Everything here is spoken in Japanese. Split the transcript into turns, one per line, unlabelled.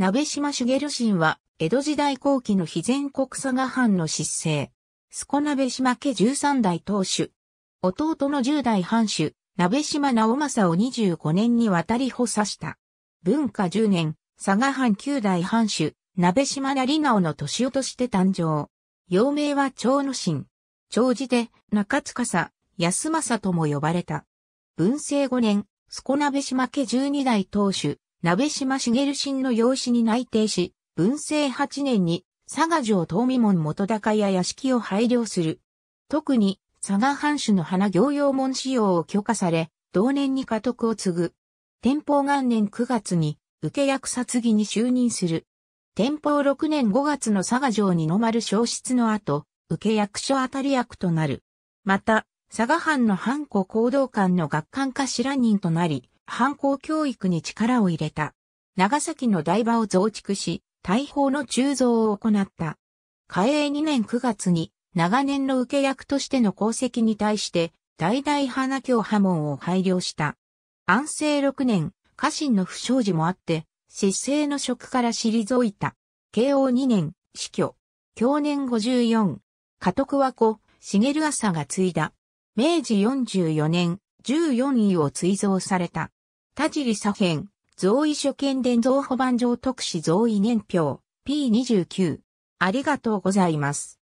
鍋島茂神は、江
戸時代後期の非前国佐賀藩の失勢。須鍋島家十三代当主。弟の十代藩主、鍋島直政を二十五年にわたり補佐した。文化十年、佐賀藩九代藩主、鍋島成直の年をとして誕生。幼名は長野神。長寺で中司、安政とも呼ばれた。文政五年、須鍋島家十二代当主、鍋島茂新の養子に内定し、文政8年に佐賀城東美門元高屋屋敷を廃領する。特に佐賀藩主の花行用門使用を許可され、同年に家督を継ぐ。天保元年9月に受け役殺技に就任する。天保6年5月の佐賀城二の丸消失の後、受け役所当たり役となる。また、佐賀藩の藩庫行動官の学官頭任となり、反抗教育に力を入れた。長崎の台場を増築し、大砲の鋳造を行った。嘉永2年9月に、長年の受け役としての功績に対して、大々花京波紋を配慮した。安政6年、家臣の不祥事もあって、失政の職から退いた。慶応2年、死去。享年54。家督は子、茂朝が継いだ。明治44年、14位を追贈された。田尻左辺、増位所見伝贈保番上特使増位年表、
P29。
ありがとうございます。